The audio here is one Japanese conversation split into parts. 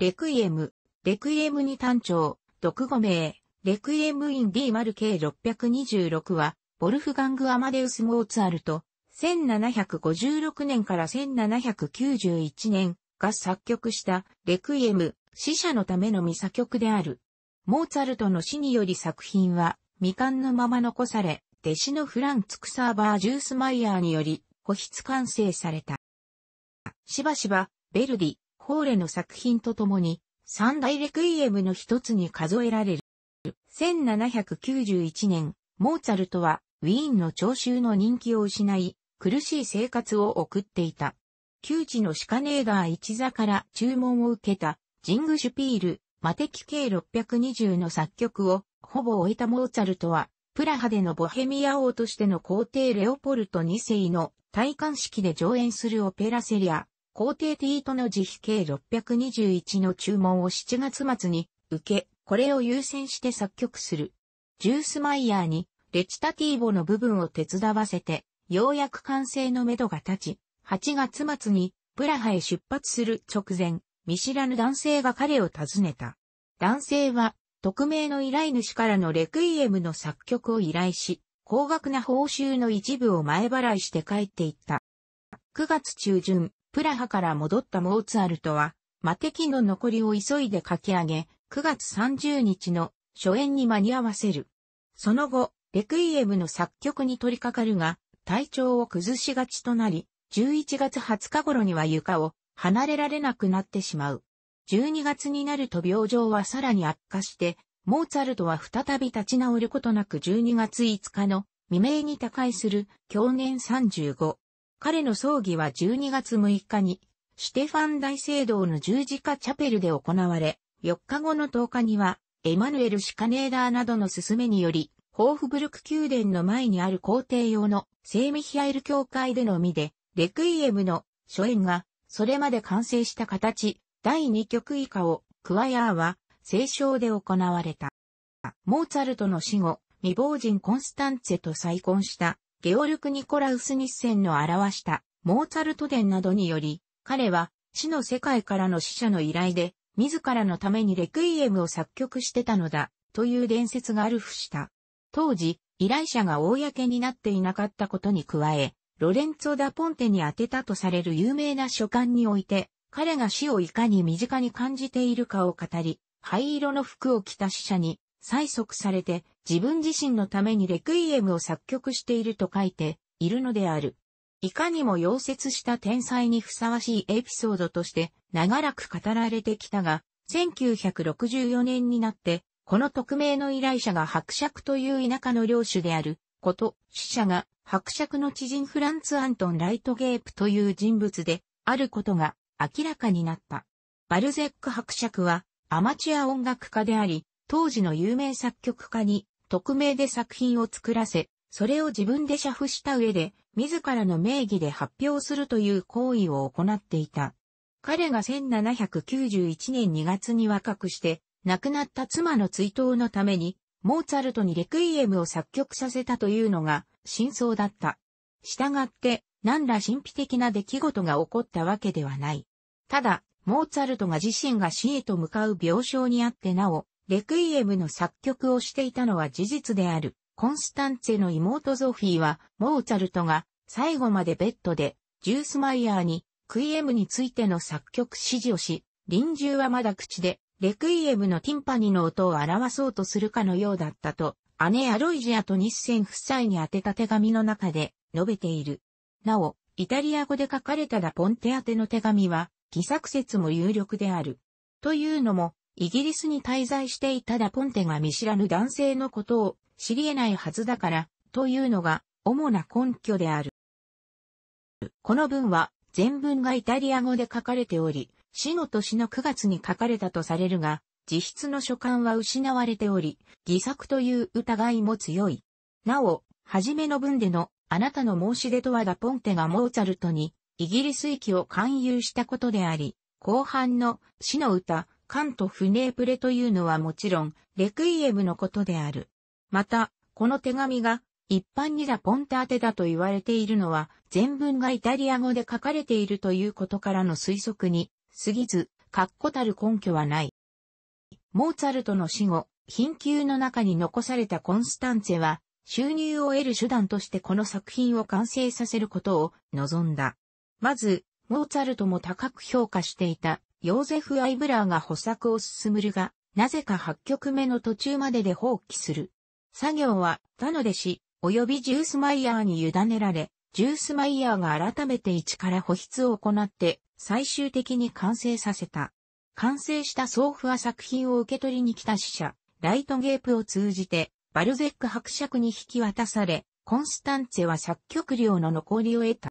レクイエム、レクイエムに単調、独語名、レクイエムイン D マル K626 は、ボルフガング・アマデウス・モーツァルト、1756年から1791年が作曲したレクイエム、死者のためのミサ曲である。モーツァルトの死により作品は未完のまま残され、弟子のフランツクサーバー・ジュースマイヤーにより、保筆完成された。しばしば、ベルディ、コーレの作品とともに、三大レクイエムの一つに数えられる。1791年、モーツァルトは、ウィーンの聴衆の人気を失い、苦しい生活を送っていた。旧知のシカネーガー一座から注文を受けた、ジングシュピール、マテキ計620の作曲を、ほぼ終えたモーツァルトは、プラハでのボヘミア王としての皇帝レオポルト2世の戴冠式で上演するオペラセリア、皇帝ティートの自費計621の注文を7月末に受け、これを優先して作曲する。ジュースマイヤーにレチタティーボの部分を手伝わせて、ようやく完成のめどが立ち、8月末にプラハへ出発する直前、見知らぬ男性が彼を訪ねた。男性は、匿名の依頼主からのレクイエムの作曲を依頼し、高額な報酬の一部を前払いして帰っていった。9月中旬、プラハから戻ったモーツァルトは、魔敵の残りを急いで書き上げ、9月30日の初演に間に合わせる。その後、レクイエムの作曲に取り掛かるが、体調を崩しがちとなり、11月20日頃には床を離れられなくなってしまう。12月になると病状はさらに悪化して、モーツァルトは再び立ち直ることなく12月5日の未明に他界する、狂言35。彼の葬儀は12月6日に、シュテファン大聖堂の十字架チャペルで行われ、4日後の10日には、エマヌエル・シカネーダーなどの勧めにより、ホーフブルク宮殿の前にある皇帝用の聖ミヒアエル教会でのみで、レクイエムの初演が、それまで完成した形、第2曲以下を、クワヤーは、聖章で行われた。モーツァルトの死後、未亡人コンスタンツェと再婚したゲオルク・ニコラウス・ニッセンの表したモーツァルト伝などにより、彼は死の世界からの死者の依頼で、自らのためにレクイエムを作曲してたのだ、という伝説があるふした。当時、依頼者が公になっていなかったことに加え、ロレンツォ・ダ・ポンテに当てたとされる有名な書簡において、彼が死をいかに身近に感じているかを語り、灰色の服を着た死者に催促されて、自分自身のためにレクイエムを作曲していると書いているのである。いかにも溶接した天才にふさわしいエピソードとして長らく語られてきたが、1964年になって、この匿名の依頼者が伯爵という田舎の領主であること、死者が伯爵の知人フランツ・アントン・ライトゲープという人物であることが明らかになった。バルゼック伯爵はアマチュア音楽家であり、当時の有名作曲家に匿名で作品を作らせ、それを自分で写譜した上で、自らの名義で発表するという行為を行っていた。彼が1791年2月に若くして、亡くなった妻の追悼のために、モーツァルトにレクイエムを作曲させたというのが真相だった。したがって、何ら神秘的な出来事が起こったわけではない。ただ、モーツァルトが自身が死へと向かう病床にあってなお、レクイエムの作曲をしていたのは事実である。コンスタンツェの妹ゾフィーは、モーツァルトが最後までベッドで、ジュースマイヤーに、クイエムについての作曲指示をし、臨終はまだ口で、レクイエムのティンパニの音を表そうとするかのようだったと、姉アロイジアと日ン夫妻に宛てた手紙の中で述べている。なお、イタリア語で書かれたラポンテ宛ての手紙は、偽作説も有力である。というのも、イギリスに滞在していたダポンテが見知らぬ男性のことを知り得ないはずだから、というのが主な根拠である。この文は全文がイタリア語で書かれており、死の年の9月に書かれたとされるが、自筆の書簡は失われており、偽作という疑いも強い。なお、初めの文でのあなたの申し出とはダポンテがモーツァルトにイギリス域を勧誘したことであり、後半の死の歌、カント・フネープレというのはもちろん、レクイエムのことである。また、この手紙が、一般にラポンタ宛だと言われているのは、全文がイタリア語で書かれているということからの推測に、過ぎず、確固たる根拠はない。モーツァルトの死後、貧窮の中に残されたコンスタンツェは、収入を得る手段としてこの作品を完成させることを望んだ。まず、モーツァルトも高く評価していたヨーゼフ・アイブラーが補作を進むるが、なぜか8曲目の途中までで放棄する。作業は他の弟子、及びジュースマイヤーに委ねられ、ジュースマイヤーが改めて一から保筆を行って、最終的に完成させた。完成した総譜は作品を受け取りに来た死者、ライトゲープを通じて、バルゼック伯爵に引き渡され、コンスタンツェは作曲料の残りを得た。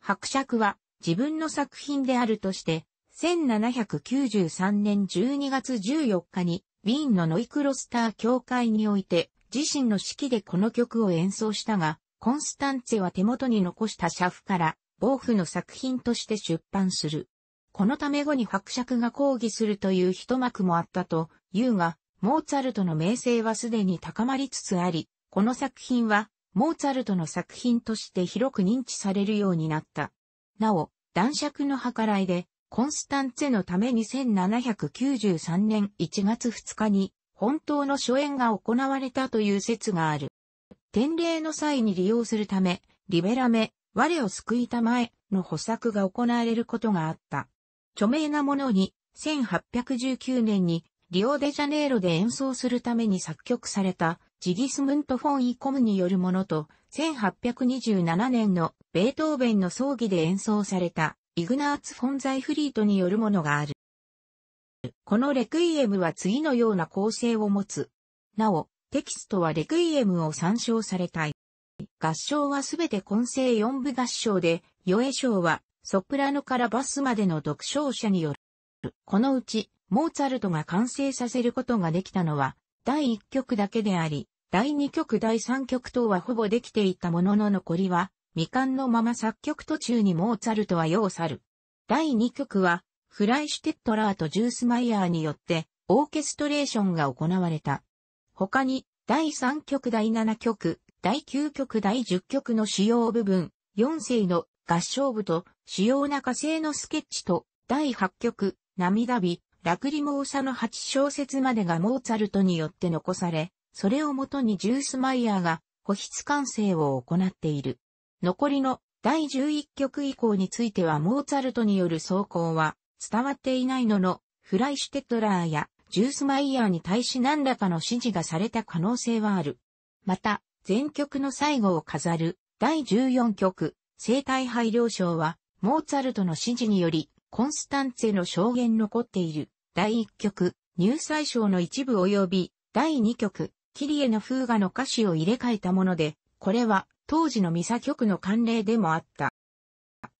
伯爵は自分の作品であるとして、1793年12月14日に、ウィーンのノイクロスター協会において、自身の指揮でこの曲を演奏したが、コンスタンツェは手元に残した写譜から、暴風の作品として出版する。このため後に伯爵が抗議するという一幕もあったと言うが、モーツァルトの名声はすでに高まりつつあり、この作品は、モーツァルトの作品として広く認知されるようになった。なお、男爵の計らいで、コンスタンツェのため1793年1月2日に本当の初演が行われたという説がある。典礼の際に利用するため、リベラメ、我を救いたまえの補作が行われることがあった。著名なものに、1819年にリオデジャネイロで演奏するために作曲されたジギスムント・フォン・イコムによるものと、1827年のベートーベンの葬儀で演奏されたイグナーツ・フォンザイフリートによるものがある。このレクイエムは次のような構成を持つ。なお、テキストはレクイエムを参照されたい。合唱はすべて混声四部合唱で、ヨエ賞はソプラノからバスまでの独唱者による。このうち、モーツァルトが完成させることができたのは、第1曲だけであり、第2曲第3曲等はほぼできていたものの残りは、未完のまま作曲途中にモーツァルトは要去る。第2曲は、フライシュテットラーとジュースマイヤーによって、オーケストレーションが行われた。他に、第3曲第7曲、第9曲第10曲の主要部分、4世の合唱部と主要な火星のスケッチと、第8曲、涙火、ラクリモーサの8小節までがモーツァルトによって残され、それをもとにジュースマイヤーが、保筆完成を行っている。残りの第11曲以降についてはモーツァルトによる奏功は伝わっていないのの、フライシュテトラーやジュースマイヤーに対し何らかの指示がされた可能性はある。また、全曲の最後を飾る第14曲、生体配慮賞は、モーツァルトの指示により、コンスタンツへの証言残っている第1曲、入祭賞の一部及び、第2曲、キリエのフーガの歌詞を入れ替えたもので、これは当時のミサ局の慣例でもあった。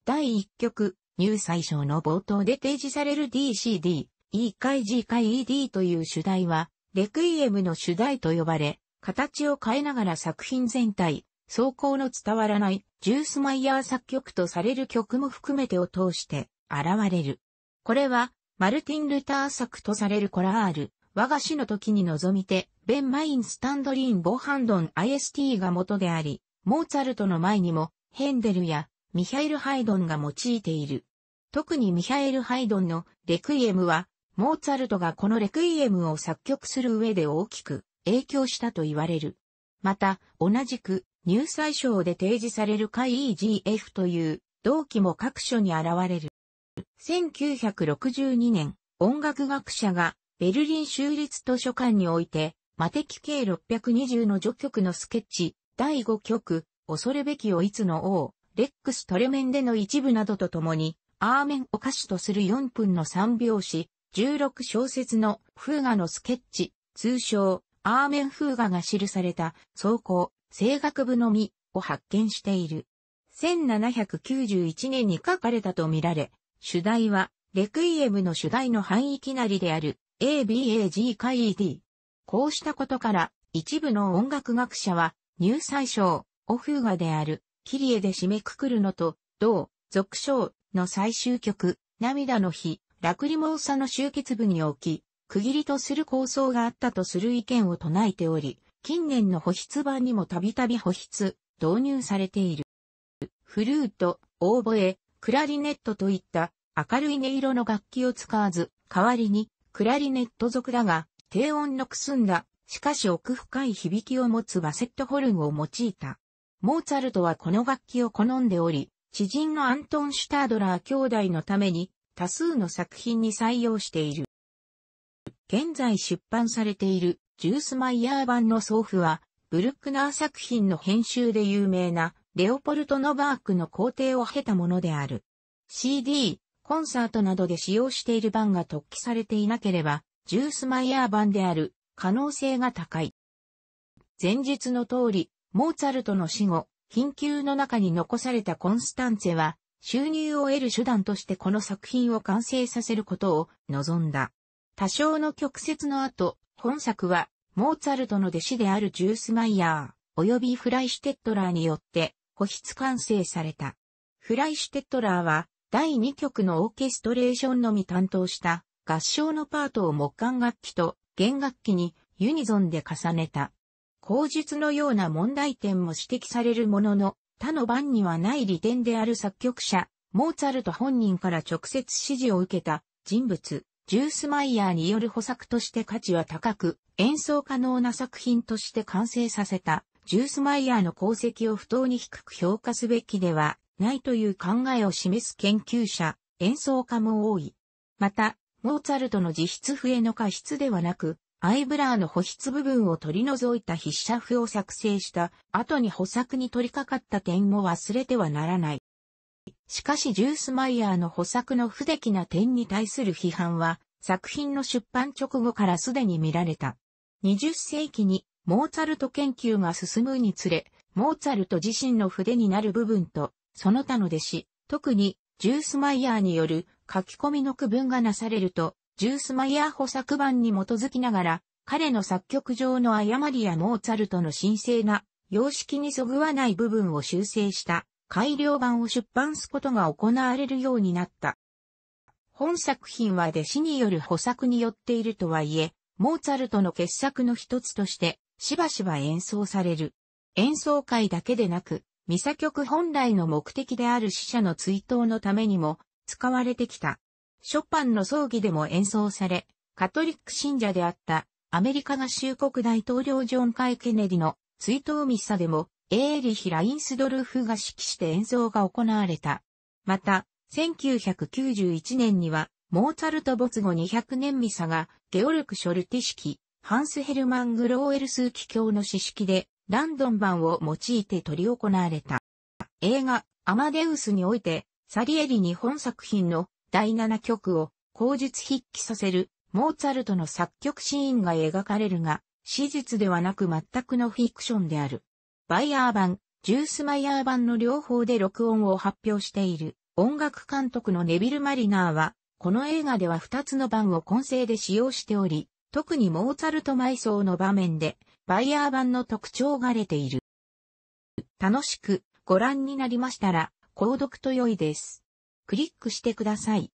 第1局、入最小の冒頭で提示される DCD、E 回 G 回 ED という主題は、レクイエムの主題と呼ばれ、形を変えながら作品全体、走行の伝わらないジュースマイヤー作曲とされる曲も含めてを通して現れる。これは、マルティン・ルター作とされるコラール、我が死の時に望みて、ベン・マイン・スタンドリーン・ボハンドン IST が元であり、モーツァルトの前にも、ヘンデルやミハエル・ハイドンが用いている。特にミハエル・ハイドンのレクイエムは、モーツァルトがこのレクイエムを作曲する上で大きく影響したと言われる。また、同じく入祭賞で提示される回 EGF という同期も各所に現れる。1962年、音楽学者がベルリン州立図書館において、マテキ計620の序曲のスケッチ、第5曲、恐るべきをいつの王、レックストレメンでの一部などとともに、アーメンを歌詞とする4分の3拍子、16小節のフーガのスケッチ、通称、アーメンフーガが記された、走行、声楽部のみを発見している。1791年に書かれたとみられ、主題は、レクイエムの主題の範囲きなりである、ABAG 会 ED。こうしたことから、一部の音楽学者は、入祭賞、オフーガである、キリエで締めくくるのと、同、続賞の最終曲、涙の日、ラクリモーサの集結部に置き、区切りとする構想があったとする意見を唱えており、近年の保筆版にもたびたび保筆、導入されている。フルート、オーボエ、クラリネットといった明るい音色の楽器を使わず、代わりにクラリネット族だが、低音のくすんだしかし奥深い響きを持つバセットホルンを用いた。モーツァルトはこの楽器を好んでおり、知人のアントン・シュタードラー兄弟のために多数の作品に採用している。現在出版されているジュースマイヤー版の送付は、ブルックナー作品の編集で有名なレオポルト・ノバークの工程を経たものである。CD、コンサートなどで使用している版が突起されていなければ、ジュースマイヤー版である可能性が高い。前述の通り、モーツァルトの死後、貧窮の中に残されたコンスタンツェは、収入を得る手段としてこの作品を完成させることを望んだ。多少の曲折の後、本作は、モーツァルトの弟子であるジュースマイヤー、及びフライシュテッドラーによって、保筆完成された。フライシュテッドラーは、第2曲のオーケストレーションのみ担当した、合唱のパートを木管楽器と弦楽器にユニゾンで重ねた。口述のような問題点も指摘されるものの、他の番にはない利点である作曲者、モーツァルト本人から直接指示を受けた人物、ジュースマイヤーによる補作として価値は高く、演奏可能な作品として完成させた、ジュースマイヤーの功績を不当に低く評価すべきではないという考えを示す研究者、演奏家も多い。また、モーツァルトの自筆笛の過失ではなく、アイブラーの保筆部分を取り除いた筆者譜を作成した後に補作に取り掛かった点も忘れてはならない。しかしジュースマイヤーの補作の不出来な点に対する批判は作品の出版直後からすでに見られた。20世紀にモーツァルト研究が進むにつれ、モーツァルト自身の筆になる部分と、その他の弟子、特にジュースマイヤーによる書き込みの区分がなされると、ジュースマイヤー補作版に基づきながら、彼の作曲上の誤りやモーツァルトの神聖な様式にそぐわない部分を修正した改良版を出版すことが行われるようになった。本作品は弟子による補作によっているとはいえ、モーツァルトの傑作の一つとして、しばしば演奏される。演奏会だけでなく、ミサ曲本来の目的である死者の追悼のためにも、使われてきた。ショパンの葬儀でも演奏され、カトリック信者であったアメリカ合衆国大統領ジョン・カイ・ケネディの追悼ミサでも、エーリヒ・ラインスドルフが指揮して演奏が行われた。また、1991年には、モーツァルト没後200年ミサが、ゲオルク・ショルティ式、ハンス・ヘルマン・グローエルスーキ教の詩式で、ランドン版を用いて取り行われた。映画、アマデウスにおいて、サリエリ日本作品の第7曲を口述筆記させるモーツァルトの作曲シーンが描かれるが、史実ではなく全くのフィクションである。バイヤー版、ジュースマイヤー版の両方で録音を発表している音楽監督のネビル・マリナーは、この映画では2つの版を混成で使用しており、特にモーツァルト埋葬の場面で、バイヤー版の特徴が出ている。楽しくご覧になりましたら、購読と良いです。クリックしてください。